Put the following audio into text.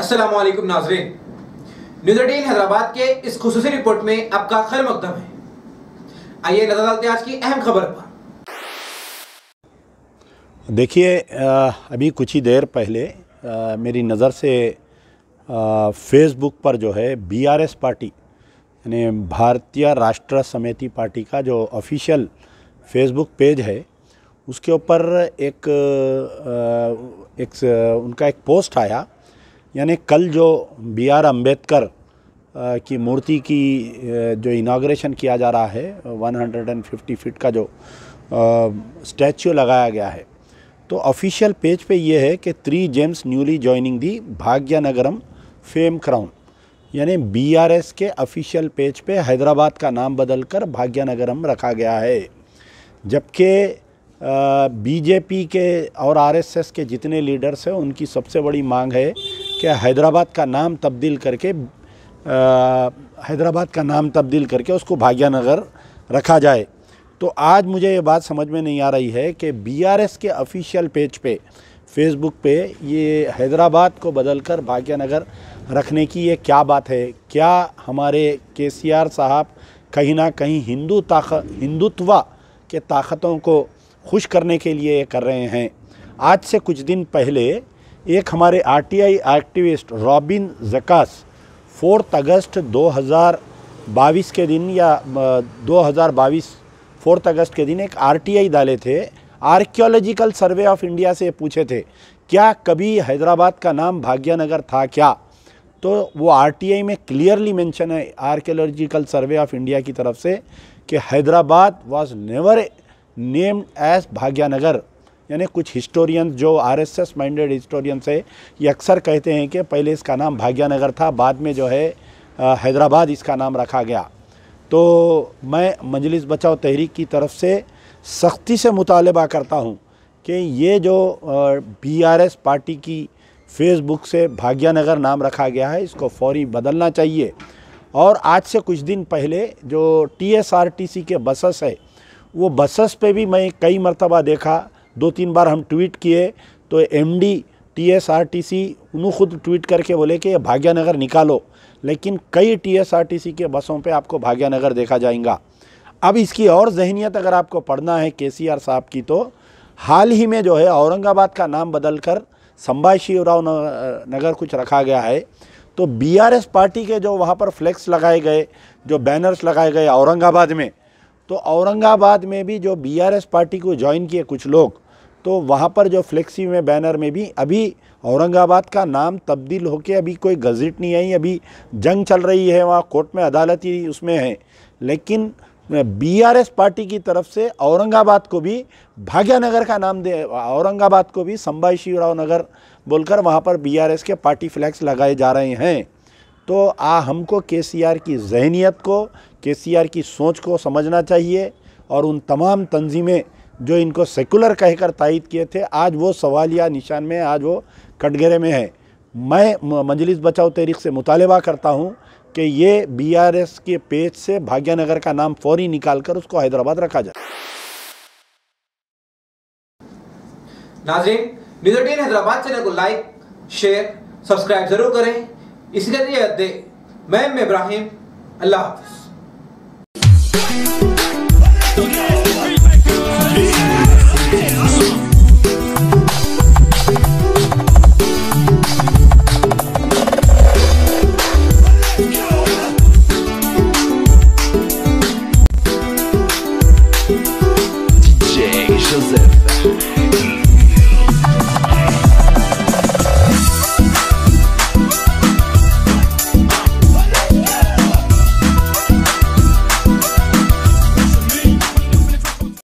असलम नाजरीन न्यूजरटीन हैदराबाद के इस खसूस रिपोर्ट में आपका खैर मकदम है आइए नजर डालते हैं आज की अहम खबर पर देखिए अभी कुछ ही देर पहले आ, मेरी नज़र से फेसबुक पर जो है बीआरएस पार्टी यानी भारतीय राष्ट्र समिति पार्टी का जो ऑफिशियल फेसबुक पेज है उसके ऊपर एक, एक, एक उनका एक पोस्ट आया यानी कल जो बी आर अम्बेडकर की मूर्ति की जो इनाग्रेशन किया जा रहा है 150 फीट का जो स्टैचू लगाया गया है तो ऑफिशियल पेज पे ये है कि three gems newly joining the Bhagyanagaram fame crown यानी बीआरएस के ऑफिशियल पेज पे हैदराबाद का नाम बदलकर भाग्यनगरम रखा गया है जबकि बीजेपी के और आरएसएस के जितने लीडर्स हैं उनकी सबसे बड़ी मांग है कि हैदराबाद का नाम तब्दील करके हैदराबाद का नाम तब्दील करके उसको भाग्यानगर रखा जाए तो आज मुझे ये बात समझ में नहीं आ रही है कि बीआरएस के ऑफिशियल पेज पे फेसबुक पे ये हैदराबाद को बदलकर भाग्यनगर रखने की ये क्या बात है क्या हमारे के साहब कहीं ना कहीं हिंदू ताकत हिंदुत्व के ताकतों को खुश करने के लिए ये कर रहे हैं आज से कुछ दिन पहले एक हमारे RTI activist Robin Zaccheus fourth अगस्त 2022 के दिन या 2022 फोर्थ अगस्त के दिन एक आरटीआई डाले थे आर्कियोलॉजिकल सर्वे ऑफ इंडिया से पूछे थे क्या कभी हैदराबाद का नाम भाग्यनगर था क्या तो वो आरटीआई में क्लियरली मेंशन है आर्कियोलॉजिकल सर्वे ऑफ इंडिया की तरफ से कि Hyderabad was never named as Bhagyanagar यानी कुछ हिस्टोरियन जो आरएसएस माइंडेड हिस्टोरियंस है ये अक्सर कहते हैं कि पहले इसका नाम भाग्यानगर था बाद में जो है हैदराबाद इसका नाम रखा गया तो मैं मजलिस बचाओ तहरीक की तरफ से सख्ती से मुतालबा करता हूँ कि ये जो बीआरएस पार्टी की फेसबुक से भाग्यानगर नाम रखा गया है इसको फौरी बदलना चाहिए और आज से कुछ दिन पहले जो टीएसआरटीसी के बसेस है वो बसेस पे भी मैं कई मरतबा देखा दो तीन बार हम ट्वीट किए तो एमडी टीएसआरटीसी उन्होंने खुद ट्वीट करके बोले कि भाग्यानगर निकालो लेकिन कई टीएसआरटीसी के बसों पे आपको भाग्यानगर देखा जाएगा अब इसकी और जहनीत अगर आपको पढ़ना है के साहब की तो हाल ही में जो है औरंगाबाद का नाम बदल कर संभा शिवराव नगर कुछ रखा गया है तो बीआरएस पार्टी के जो वहाँ पर फ्लैक्स लगाए गए जो बैनर्स लगाए गए औरंगाबाद में तो औरंगाबाद में भी जो बीआरएस पार्टी को ज्वाइन किए कुछ लोग तो वहाँ पर जो फ्लेक्सी में बैनर में भी अभी औरंगाबाद का नाम तब्दील होके अभी कोई गज़ट नहीं आई अभी जंग चल रही है वहाँ कोर्ट में अदालत ही उसमें है लेकिन बीआरएस पार्टी की तरफ से औरंगाबाद को भी भाग्यानगर का नाम दे औरंगाबाद को भी संभाई शिवराव नगर बोलकर वहाँ पर बीआरएस के पार्टी फ्लैक्स लगाए जा रहे हैं तो आ हमको केसीआर की जहनीत को केसीआर की सोच को समझना चाहिए और उन तमाम तंजीमें जो इनको सेकुलर कहकर तायद किए थे आज वो सवाल या निशान में आज वो कटघरे में है मैं मंजलिस बचाओ तहरीक से मुतालबा करता हूँ कि ये बीआरएस के पेज से भाग्यनगर का नाम फौरी निकाल कर उसको हैदराबाद रखा जाए हैदराबाद चैनल को लाइक शेयर सब्सक्राइब जरूर करें इसके लिए मैं इब्राहिम अल्लाह हाफिज़